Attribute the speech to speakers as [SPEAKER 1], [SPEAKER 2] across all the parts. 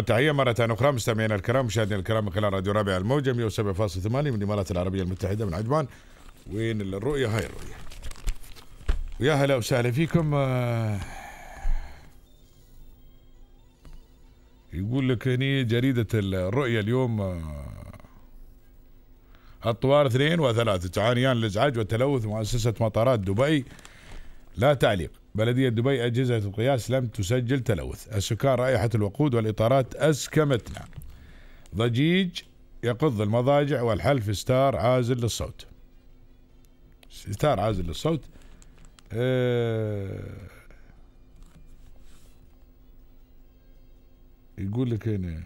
[SPEAKER 1] تحية مرة أخرى مستمعينا الكرام مشاهدينا الكرام من خلال راديو رابع الموجة 107.8 من الإمارات العربية المتحدة من عجمان وين الرؤية هاي الرؤية ويا هلا وسهلا فيكم آه، يقول لك هني جريدة الرؤية اليوم آه، الطوار اثنين وثلاثة تعانيان الازعاج والتلوث مؤسسة مطارات دبي لا تعليق بلدية دبي أجهزة القياس لم تسجل تلوث السكان رائحة الوقود والإطارات أسكمتنا ضجيج يقض المضاجع والحلف ستار عازل للصوت ستار عازل للصوت أه يقول لك هنا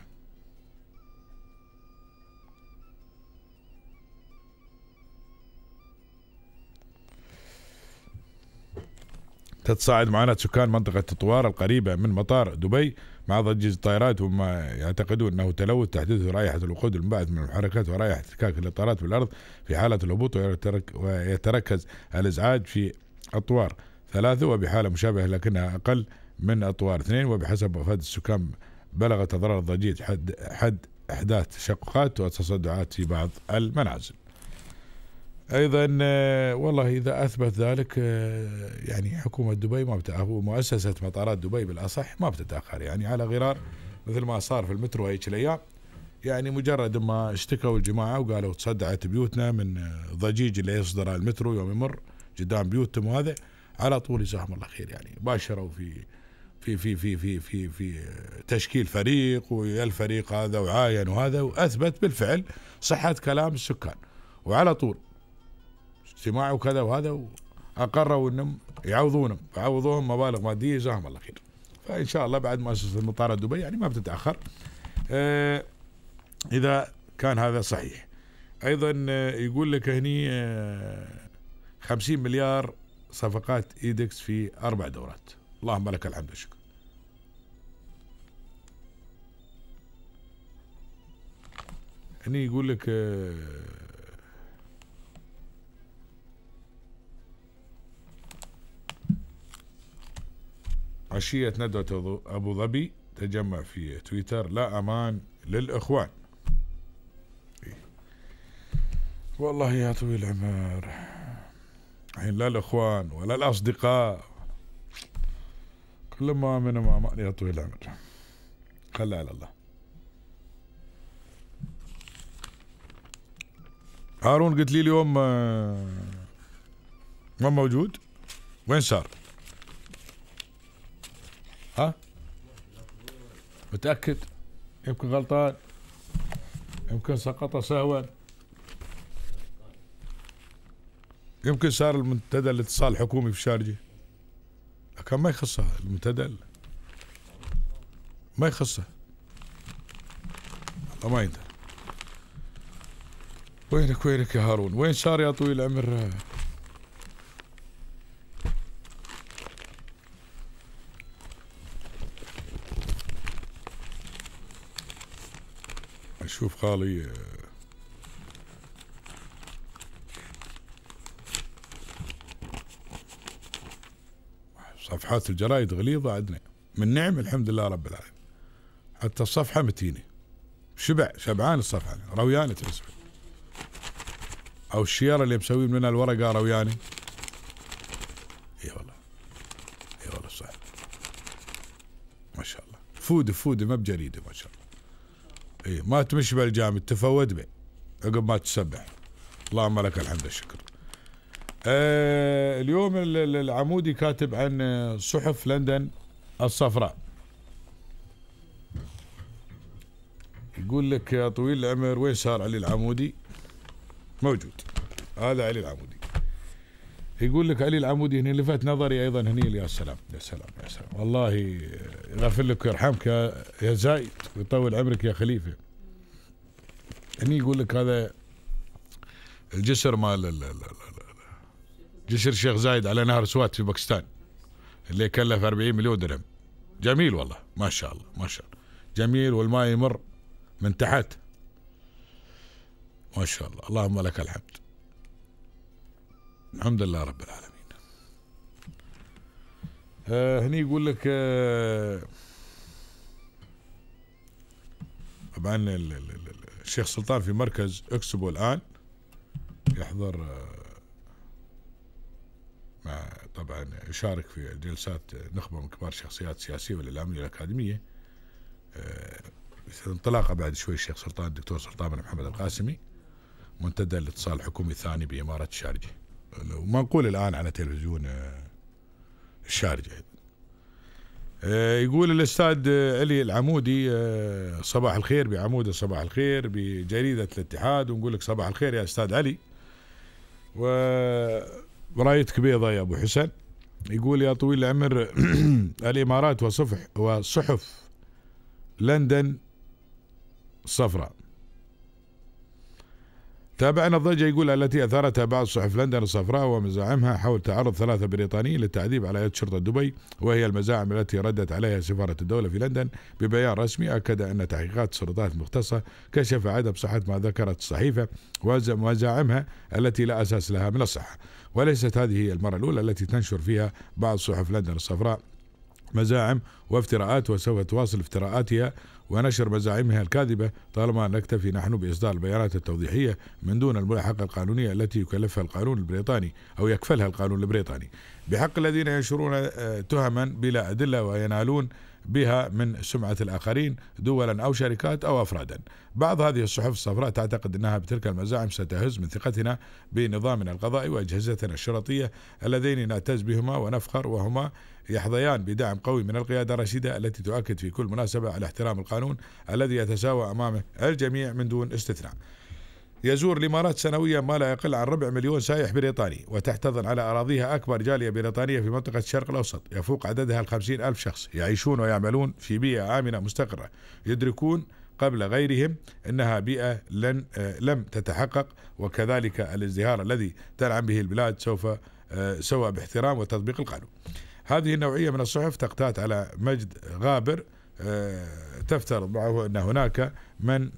[SPEAKER 1] تتصاعد معاناة سكان منطقة تطوار القريبة من مطار دبي مع ضجيج الطائرات وما يعتقدون أنه تلوث تحدثه رائحة الوقود المنبعث من المحركات ورائحة احتكاك الإطارات بالأرض في حالة الهبوط ويتركز الإزعاج في أطوار ثلاثة وبحالة مشابهة لكنها أقل من أطوار اثنين وبحسب وفاة السكان بلغت أضرار الضجيج حد, حد أحداث تشققات وتصدعات في بعض المنازل ايضا آه، والله اذا اثبت ذلك آه، يعني حكومه دبي ما او مؤسسه مطارات دبي بالاصح ما بتتاخر يعني على غرار مثل ما صار في المترو هيك الايام يعني مجرد ما اشتكوا الجماعه وقالوا تصدعت بيوتنا من آه، ضجيج اللي يصدر المترو يوم يمر قدام بيوتهم وهذا على طول جزاهم الله خير يعني باشروا في في في في في في في تشكيل فريق ويا الفريق هذا وعاين وهذا واثبت بالفعل صحه كلام السكان وعلى طول اجتماع وكذا وهذا اقروا انهم يعوضونهم يعوضوهم مبالغ ماديه جزاهم الله خير فان شاء الله بعد ما اسست مطار دبي يعني ما بتتاخر آه اذا كان هذا صحيح ايضا آه، يقول لك هني آه 50 مليار صفقات ايدكس في اربع دورات اللهم لك الحمد والشكر هني يقول لك آه عشية ندوة أبو ظبي تجمع في تويتر لا أمان للإخوان والله يا طويل العمر الحين لا الإخوان ولا الأصدقاء كل ما من أمان يا طويل العمر خلى على الله هارون قلت لي اليوم آه، ما موجود وين صار؟ ها متأكد يمكن غلطان يمكن سقط سهوا يمكن صار المنتدى الاتصال الحكومي في الشارجة لكن ما يخصه المنتدى ما يخصه الله ما يدري وينك وينك يا هارون وين صار يا طويل العمر خالي آه، صفحات الجرايد غليظة عندنا من نعم الحمد لله رب العالمين حتى الصفحة متينة شبع شبعان الصفحة رويانة تحسب أو الشيارة اللي مسوي منها الورقة رويانة اي والله اي والله صح ما شاء الله فود فود ما بجريدة ما شاء الله اي ما تمشي بالجامع تفود به عقب ما تسبح اللهم لك الحمد والشكر آه اليوم العمودي كاتب عن آه، صحف لندن الصفراء يقول لك يا طويل العمر وين صار علي العمودي موجود هذا علي العمودي يقول لك علي العمودي هنا لفت نظري ايضا هنا يا سلام يا سلام يا سلام والله يغفر لك ويرحمك يا زايد ويطول عمرك يا خليفه هني يقول لك هذا الجسر مال لا لا لا جسر الشيخ زايد على نهر سوات في باكستان اللي كلف 40 مليون درهم جميل والله ما شاء الله ما شاء الله جميل والماء يمر من تحت ما شاء الله اللهم لك الحمد الحمد لله رب العالمين آه هني يقول لك آه طبعا الشيخ سلطان في مركز اكسبو الان يحضر آه، مع طبعا يشارك في جلسات نخبه من كبار الشخصيات السياسيه والاعلاميه والاكاديميه آه، انطلاقه بعد شوي الشيخ سلطان الدكتور سلطان بن محمد القاسمي منتدى الاتصال الحكومي الثاني باماره الشارجه منقول الآن على تلفزيون آه، الشارجة آه، يقول الأستاذ آه، علي العمودي صباح الخير بعمودة صباح الخير بجريدة الاتحاد ونقول لك صباح الخير يا أستاذ علي ورايتك بيضاء يا أبو حسن يقول يا طويل العمر الإمارات وصفح وصحف لندن صفراء تابعنا الضجة يقول التي أثارتها بعض صحف لندن الصفراء ومزاعمها حول تعرض ثلاثة بريطانيين للتعذيب على يد شرطة دبي وهي المزاعم التي ردت عليها سفارة الدولة في لندن ببيان رسمي أكد أن تحقيقات سلطات مختصة كشف عدم صحة ما ذكرت الصحيفة ومزاعمها التي لا أساس لها من الصحة وليست هذه هي المرة الأولى التي تنشر فيها بعض صحف لندن الصفراء مزاعم وافتراءات وسوف تواصل افتراءاتها ونشر مزاعمها الكاذبة طالما نكتفي نحن بإصدار البيانات التوضيحية من دون الملاحقة القانونية التي يكلفها القانون البريطاني أو يكفلها القانون البريطاني بحق الذين ينشرون آه، تهما بلا أدلة وينالون بها من سمعة الآخرين دولا أو شركات أو أفرادا بعض هذه الصحف الصفراء تعتقد أنها بتلك المزاعم ستهز من ثقتنا بنظامنا القضائي وأجهزتنا الشرطية اللذين نعتز بهما ونفخر وهما يحظيان بدعم قوي من القيادة الرشيدة التي تؤكد في كل مناسبة على احترام القانون الذي يتساوى أمامه الجميع من دون استثناء يزور الإمارات سنويا ما لا يقل عن ربع مليون سائح بريطاني وتحتضن على أراضيها أكبر جالية بريطانية في منطقة الشرق الأوسط يفوق عددها ال ألف شخص يعيشون ويعملون في بيئة آمنة مستقرة يدركون قبل غيرهم انها بيئه لن آه، لم تتحقق وكذلك الازدهار الذي تنعم به البلاد سوف آه، سوى باحترام وتطبيق القانون. هذه النوعيه من الصحف تقتات على مجد غابر آه، تفترض معه ان هناك من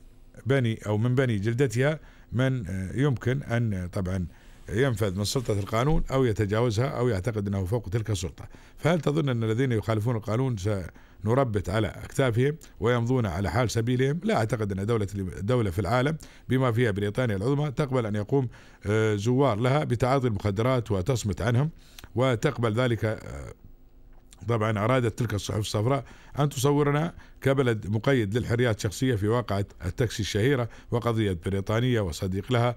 [SPEAKER 1] بني أو من بني جلدتها من آه، يمكن أن آه، طبعا ينفذ من سلطة القانون أو يتجاوزها أو يعتقد أنه فوق تلك السلطة فهل تظن أن الذين يخالفون القانون سنربت على أكتافهم ويمضون على حال سبيلهم لا أعتقد أن دولة, دولة في العالم بما فيها بريطانيا العظمى تقبل أن يقوم آه، زوار لها بتعاطي المخدرات وتصمت عنهم وتقبل ذلك طبعا أرادت تلك الصحف الصفراء أن تصورنا كبلد مقيد للحريات الشخصية في واقعة التاكسي الشهيرة وقضية بريطانية وصديق لها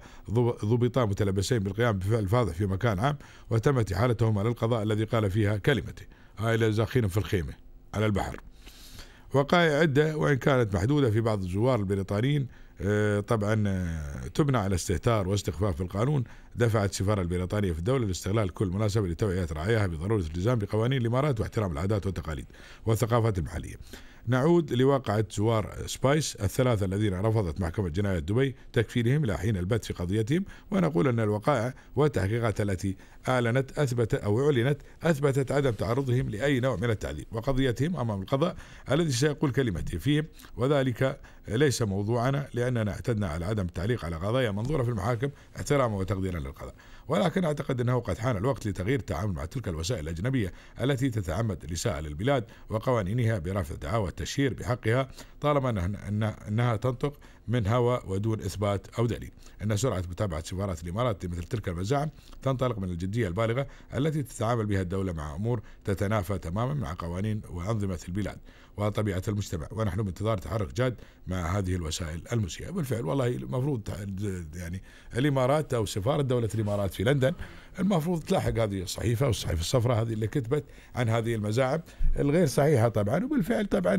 [SPEAKER 1] ضبطا متلبسين بالقيام بفعل فاضح في مكان عام وتمت إحالتهما للقضاء الذي قال فيها كلمته هاي زاخين في الخيمة على البحر وقائع عدة وإن كانت محدودة في بعض الزوار البريطانيين آه، طبعا آه، تبنى على استهتار واستخفاف القانون دفعت السفاره البريطانيه في الدوله لاستغلال كل مناسبه لتوعيه رعاياها بضروره الالتزام بقوانين الامارات واحترام العادات والتقاليد والثقافات المحليه. نعود لواقعة زوار سبايس الثلاثة الذين رفضت محكمة جناية دبي تكفيرهم إلى حين البت في قضيتهم ونقول أن الوقائع والتحقيقات التي أعلنت أثبت أو أعلنت أثبتت عدم تعرضهم لأي نوع من التعذيب وقضيتهم أمام القضاء الذي سيقول كلمته فيهم وذلك ليس موضوعنا لأننا اعتدنا على عدم التعليق على قضايا منظورة في المحاكم احتراما وتقديرا から ولكن أعتقد أنه قد حان الوقت لتغيير التعامل مع تلك الوسائل الأجنبية التي تتعمد الاساءه للبلاد وقوانينها برفع دعاوى التشهير بحقها طالما أنها, أنها تنطق من هوى ودون إثبات أو دليل أن سرعة متابعة سفارات الإمارات لمثل تلك المزاعم تنطلق من الجدية البالغة التي تتعامل بها الدولة مع أمور تتنافى تماما مع قوانين وأنظمة البلاد وطبيعة المجتمع ونحن بانتظار تحرك جاد مع هذه الوسائل المسيئة بالفعل والله المفروض يعني الإمارات أو سفارة دولة الإمارات في لندن المفروض تلاحق هذه الصحيفه والصحيفه الصفراء هذه اللي كتبت عن هذه المزاعم الغير صحيحه طبعا وبالفعل طبعا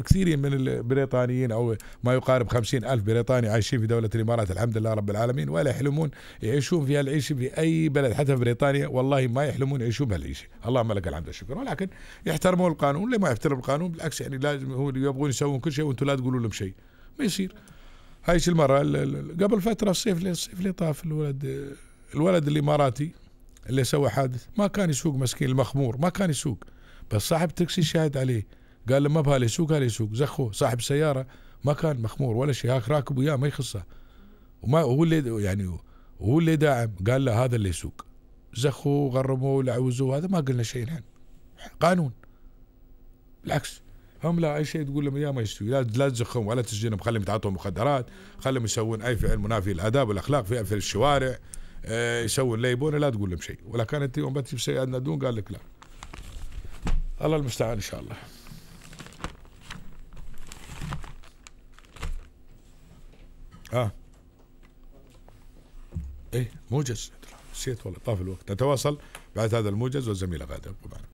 [SPEAKER 1] كثير من البريطانيين او ما يقارب خمسين الف بريطاني عايشين في دوله الامارات الحمد لله رب العالمين ولا يحلمون يعيشون في هالعيشه في اي بلد حتى في بريطانيا والله ما يحلمون يعيشون بهالعيشه اللهم لك الحمد والشكر ولكن يحترمون القانون اللي ما يحترم القانون بالعكس يعني لازم هو يبغون يسوون كل شيء وانتم لا تقولوا لهم شيء ما يصير هايش المره قبل فتره الصيف الصيف اللي طاف الولد الولد الاماراتي اللي سوى حادث ما كان يسوق مسكين المخمور ما كان يسوق بس صاحب تاكسي شاهد عليه قال له ما بها يسوق قال يسوق زخوه صاحب سياره ما كان مخمور ولا شيء هاك راكب وياه ما يخصه وما هو اللي يعني هو اللي داعم قال له هذا اللي يسوق زخوه وغرموا لعوزوا هذا ما قلنا شيء نحن قانون بالعكس هم لا اي شيء تقول لهم اياه ما يستوي لا لا تزخهم ولا تسجنهم خليهم يتعاطوا مخدرات خليهم يسوون اي فعل منافي للاداب والاخلاق في الشوارع آه، يسوي يبونه لا تقول لهم شيء ولا كانت يوم بتجيب سيدنا دون قال لك لا الله المستعان ان شاء الله اه ايه موجز نسيت والله طاف الوقت نتواصل بعد هذا الموجز والزميله غاده طبعا